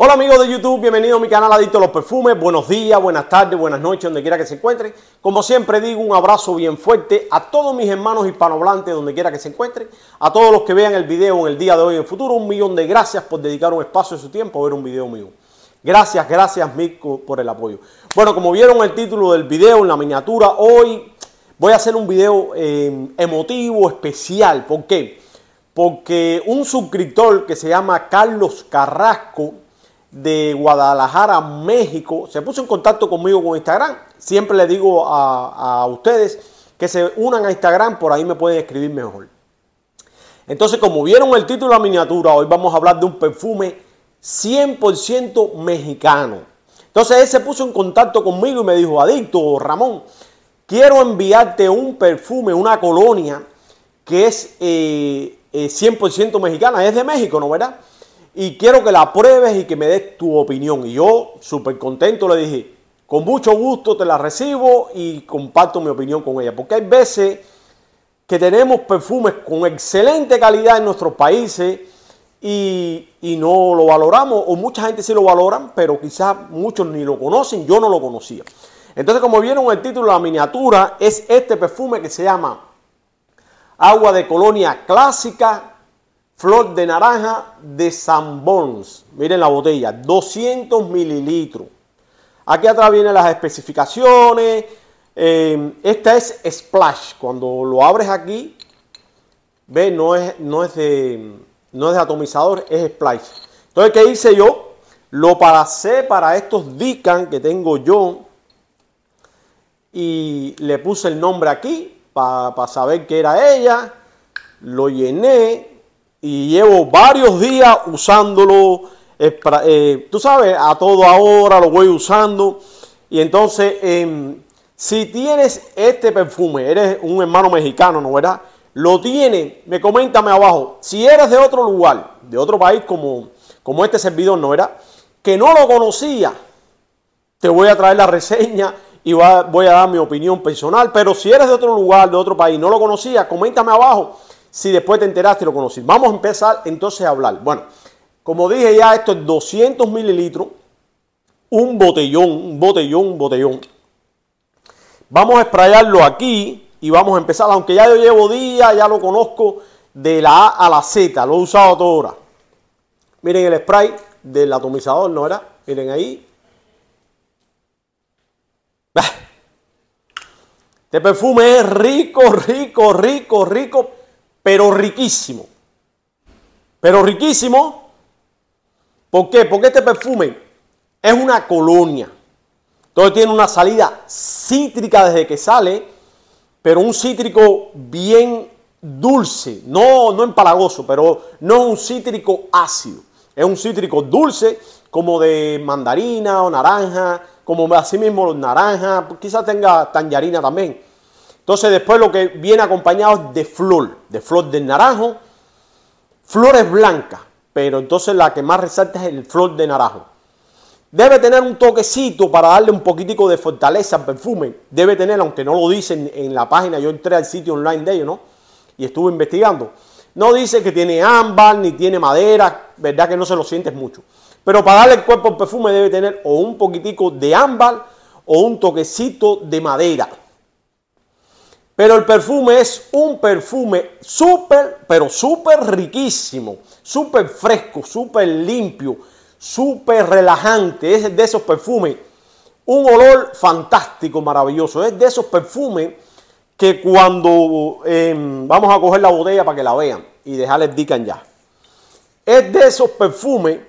Hola amigos de YouTube, bienvenidos a mi canal Adicto a los Perfumes. Buenos días, buenas tardes, buenas noches, donde quiera que se encuentren. Como siempre digo, un abrazo bien fuerte a todos mis hermanos hispanohablantes, donde quiera que se encuentren. A todos los que vean el video en el día de hoy en el futuro, un millón de gracias por dedicar un espacio de su tiempo a ver un video mío. Gracias, gracias Mico, por el apoyo. Bueno, como vieron el título del video, en la miniatura, hoy voy a hacer un video eh, emotivo, especial. ¿Por qué? Porque un suscriptor que se llama Carlos Carrasco, de Guadalajara, México, se puso en contacto conmigo con Instagram. Siempre le digo a, ustedes que se unan a Instagram, por ahí me pueden escribir mejor. Entonces, como vieron el título de la miniatura, hoy vamos a hablar de un perfume 100% mexicano. Entonces, él se puso en contacto conmigo y me dijo, adicto, Ramón, quiero enviarte un perfume, una colonia que es 100% eh, eh, mexicana, es de México, ¿no verdad? y quiero que la pruebes y que me des tu opinión. Y yo, súper contento, le dije, con mucho gusto te la recibo y comparto mi opinión con ella. Porque hay veces que tenemos perfumes con excelente calidad en nuestros países y, y no lo valoramos, o mucha gente sí lo valoran, pero quizás muchos ni lo conocen, yo no lo conocía. Entonces, como vieron el título de la miniatura, es este perfume que se llama Agua de Colonia Clásica Flor de naranja de Sambons. Miren la botella, 200 mililitros. Aquí atrás vienen las especificaciones. Em, esta es Splash. Cuando lo abres aquí, ve, no es, no es, de, no es de atomizador, es Splash. Entonces, ¿qué hice yo? Lo paracé para estos Dican que tengo yo. Y le puse el nombre aquí para saber que era ella. Lo llené, y llevo varios días usándolo. Eh, eh, tú sabes, a todo ahora lo voy usando. Y entonces, em, si tienes este perfume, eres un hermano mexicano, ¿no era? Lo tiene, me coméntame abajo. Si eres de otro lugar, de otro país como, como este servidor, ¿no era? Que no lo conocía, te voy a traer la reseña y voy a dar mi opinión personal. Pero si eres de otro lugar, de otro país, no lo conocía, coméntame abajo si después te enteraste y lo conociste. Vamos a empezar entonces a hablar. Bueno, como dije ya, esto es 200 mililitros, un botellón, un botellón, un botellón. Vamos a sprayarlo aquí y vamos a empezar, aunque ya yo llevo días, ya lo conozco de la A a la Z, lo he usado toda hora. Miren el spray del atomizador, ¿no era? Miren ahí. Este perfume es rico, rico, rico, rico, pero riquísimo. Pero riquísimo. ¿Por qué? Porque este perfume es una colonia. Entonces tiene una salida cítrica desde que sale, pero un cítrico bien dulce, no, no empalagoso, pero no un cítrico ácido. Es un cítrico dulce como de mandarina o naranja, como así mismo naranja, quizás tenga tangerina también. Entonces después lo que viene acompañado es de flor, de flor de naranjo, flores blancas, pero entonces la que más resalta es el flor de naranjo. Debe tener un toquecito para darle un poquitico de fortaleza al perfume. Debe tener, aunque no lo dicen en la página, yo entré al sitio online de ellos, ¿no? Y estuve investigando. No dice que tiene ámbar ni tiene madera, ¿verdad? Que no se lo sientes mucho. Pero para darle el cuerpo al perfume debe tener o un poquitico de ámbar o un toquecito de madera. Pero el perfume es un perfume súper, pero súper riquísimo, súper fresco, súper limpio, súper relajante. Es de esos perfumes. Un olor fantástico, maravilloso. Es de esos perfumes que cuando em, vamos a coger la botella para que la vean y dejarles dican ya. Es de esos perfumes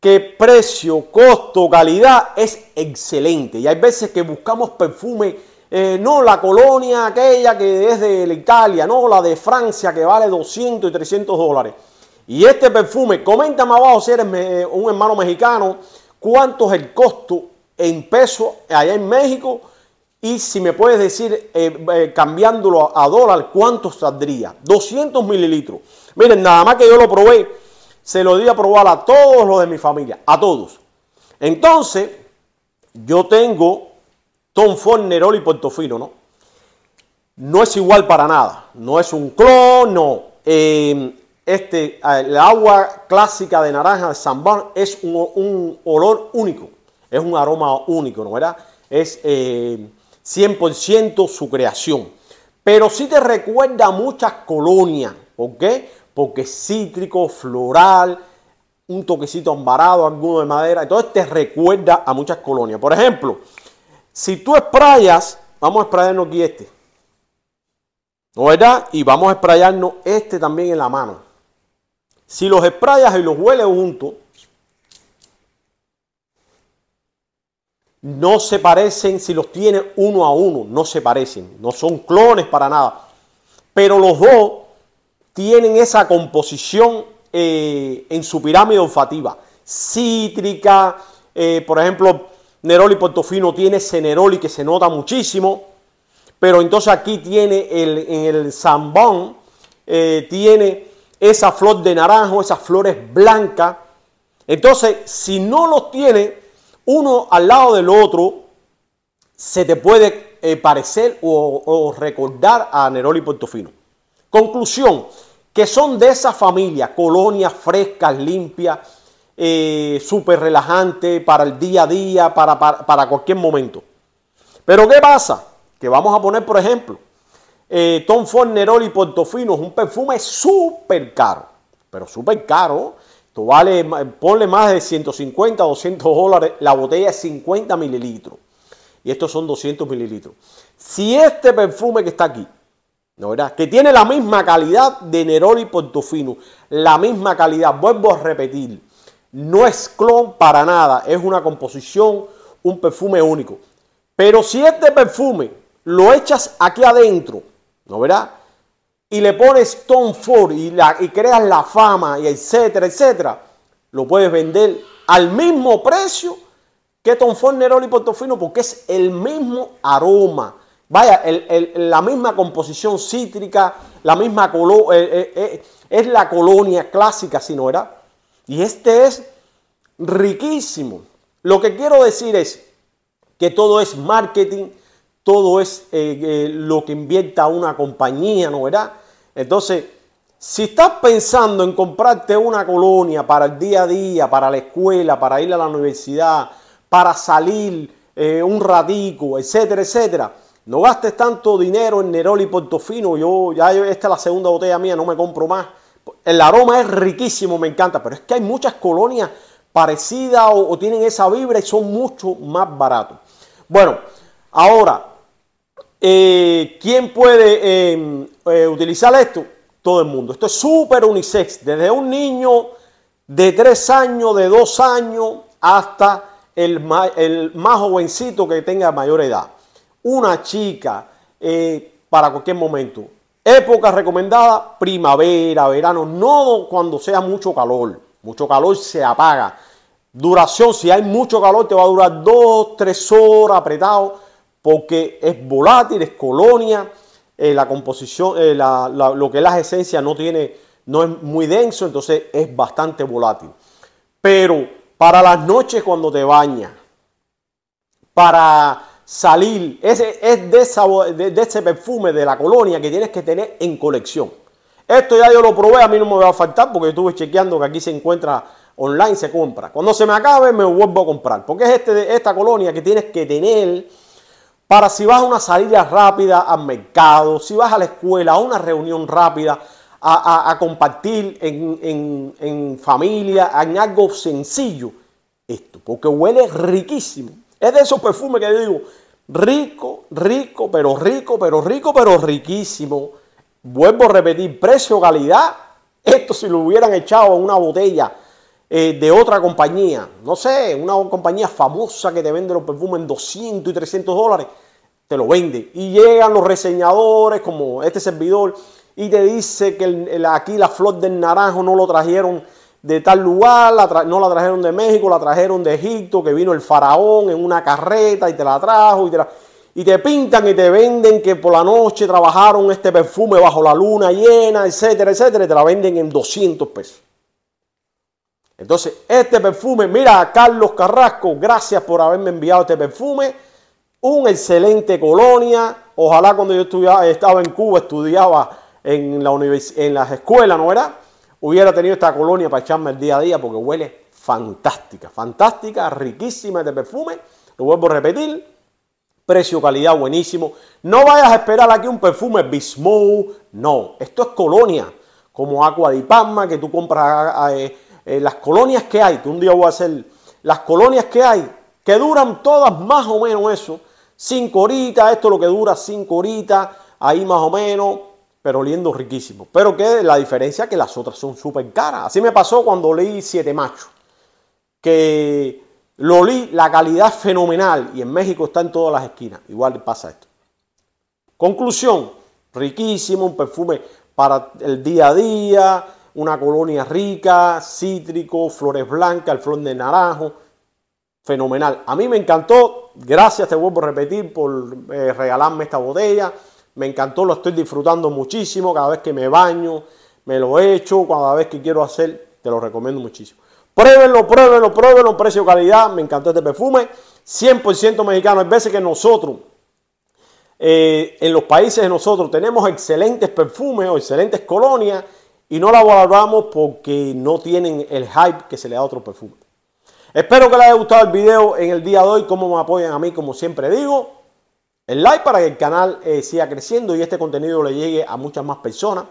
que precio, costo, calidad es excelente. Y hay veces que buscamos perfume eh, no la colonia aquella que es de Italia, no la de Francia que vale 200 y 300 dólares. Y este perfume, coméntame abajo si eres un hermano mexicano, cuánto es el costo en peso allá en México y si me puedes decir, eh, eh, cambiándolo a, a, dólar, cuánto saldría. 200 mililitros. Miren, nada más que yo lo probé, se lo di a probar a todos los de mi familia, a todos. Entonces, yo tengo Tom Ford, Neroli y Portofino, ¿no? No es igual para nada, no es un clon, no. Em, este, el agua clásica de naranja de San es un, olor único, es un aroma único, ¿no era? Es 100% em, su creación. Pero sí te recuerda a muchas colonias, ¿por qué? Porque cítrico, floral, un toquecito ambarado, alguno de madera, entonces te recuerda a muchas colonias. Por ejemplo, si tú esprayas, vamos a esprayarnos aquí este. ¿No verdad? Y vamos a esprayarnos este también en la mano. Si los esprayas y los hueles juntos, no se parecen, si los tienes uno a uno, no se parecen, no son clones para nada. Pero los dos tienen esa composición eh, en su pirámide olfativa, cítrica, eh, por ejemplo, Neroli Portofino tiene ceneroli que se nota muchísimo. Pero entonces aquí tiene el, en el zambón, eh, tiene esa flor de naranjo, esas flores blancas. Entonces, si no los tiene uno al lado del otro, se te puede eh, parecer o, recordar a Neroli fino Conclusión, que son de esa familia, colonias frescas, limpias, eh, súper relajante para el día a día, para, cualquier momento. Pero ¿qué pasa? Que vamos a poner, por ejemplo, eh, Tom Ford Neroli Portofino es un perfume súper caro, pero súper caro. Tú vale, ponle más de 150, 200 dólares, la botella es 50 mililitros. Y estos son 200 mililitros. Si este perfume que está aquí ¿no Que tiene la misma calidad de Neroli Portofino, la misma calidad, vuelvo a repetir, no es clon para nada, es una composición, un perfume único. Pero si este perfume lo echas aquí adentro, ¿no verá? Y le pones Tom Ford y, la, y creas la fama y etcétera, etcétera, lo puedes vender al mismo precio que Tom Ford, Neroli Portofino porque es el mismo aroma. Vaya, la misma composición cítrica, la misma color, eh, eh, eh, es la colonia clásica, si no era. Y este es riquísimo. Lo que quiero decir es que todo es marketing, todo es eh, eh, lo que invierta una compañía, ¿no verdad? Entonces, si estás pensando en comprarte una colonia para el día a día, para la escuela, para ir a la universidad, para salir eh, un ratico, etcétera, etcétera, no gastes tanto dinero en Neroli y Portofino. Yo ya esta es la segunda botella mía, no me compro más. El aroma es riquísimo, me encanta, pero es que hay muchas colonias parecidas o, tienen esa vibra y son mucho más baratos. Bueno, ahora, eh, ¿quién puede em, eh, utilizar esto? Todo el mundo. Esto es súper unisex, desde un niño de tres años, de dos años, hasta el el más jovencito que tenga mayor edad. Una chica eh, para cualquier momento Época recomendada, primavera, verano, no cuando sea mucho calor. Mucho calor se apaga. Duración, si hay mucho calor, te va a durar dos, tres horas apretado, porque es volátil, es colonia, eh, la composición, eh, lo que es las esencias no tiene, no es muy denso, entonces es bastante volátil. Pero para las noches cuando te bañas, para salir, ese, es de, de, ese perfume de la colonia que tienes que tener en colección. Esto ya yo lo probé, a mí no me va a faltar porque estuve chequeando que aquí se encuentra online, se compra. Cuando se me acabe me vuelvo a comprar, porque es este, esta colonia que tienes que tener para si vas a una salida rápida al mercado, si vas a la escuela, a una reunión rápida, a, compartir en, en familia, en algo sencillo. Esto, porque huele riquísimo. Es de esos perfumes que yo digo, rico, rico, pero rico, pero rico, pero riquísimo. Vuelvo a repetir, precio, calidad. Esto si lo hubieran echado en una botella eh, de otra compañía, no sé, una compañía famosa que te vende los perfumes en 200 y 300 dólares, te lo vende. Y llegan los reseñadores como este servidor y te dice que aquí la flor del naranjo no lo trajeron de tal lugar, no la trajeron de México, la trajeron de Egipto, que vino el faraón en una carreta y te la trajo y te pintan y te venden que por la noche trabajaron este perfume bajo la luna llena, etcétera, etcétera, y te la venden en 200 pesos. Entonces, este perfume, mira, Carlos Carrasco, gracias por haberme enviado este perfume. Un excelente colonia. Ojalá cuando yo estudiaba, estaba en Cuba, estudiaba en, la en las escuelas, ¿no era? hubiera tenido esta colonia para echarme el día a día porque huele fantástica, fantástica, riquísima de perfume. Lo vuelvo a repetir, precio, calidad buenísimo. No vayas a esperar aquí un perfume Bismou, no. Esto es colonia, como agua de Palma, que tú compras ah, ah, eh, eh, las colonias que hay, que un día voy a hacer las colonias que hay, que duran todas más o menos eso. Cinco horitas, esto es lo que dura cinco horitas, ahí más o menos pero oliendo riquísimo. Pero que la diferencia es que las otras son súper caras. Así me pasó cuando leí Siete Machos, que lo olí, la calidad fenomenal y en México está en todas las esquinas. Igual pasa esto. Conclusión, riquísimo, un perfume para el día a día, una colonia rica, cítrico, flores blancas, el flor de naranjo, fenomenal. A mí me encantó, gracias te vuelvo a repetir por eh, regalarme esta botella. Me encantó, lo estoy disfrutando muchísimo. Cada vez que me baño, me lo echo. Cada vez que quiero hacer, te lo recomiendo muchísimo. Pruébenlo, pruébenlo, pruébenlo. Precio, calidad. Me encantó este perfume. 100% mexicano. Hay veces que nosotros, eh, en los países de nosotros, tenemos excelentes perfumes o excelentes colonias y no la valoramos porque no tienen el hype que se le da a otro perfume. Espero que les haya gustado el video en el día de hoy, cómo me apoyan a mí, como siempre digo el like para que el canal eh, siga creciendo y este contenido le llegue a muchas más personas.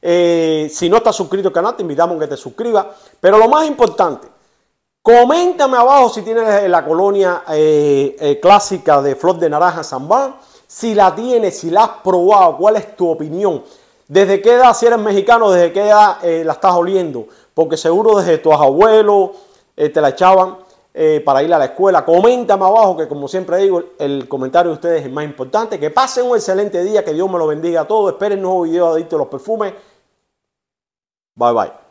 Eh, si no estás suscrito al canal, te invitamos a que te suscribas. Pero lo más importante, coméntame abajo si tienes la colonia eh, clásica de flor de naranja Zambán. Si la tienes, si la has probado, cuál es tu opinión. ¿Desde qué edad, si eres mexicano, desde qué edad la estás oliendo? Porque seguro desde tus abuelos te la echaban. Eh, para ir a la escuela. Coméntame abajo que como siempre digo, el comentario de ustedes es más importante. Que pasen un excelente día, que Dios me lo bendiga a todos. Esperen un nuevo video de Adicto a los Perfumes. Bye bye.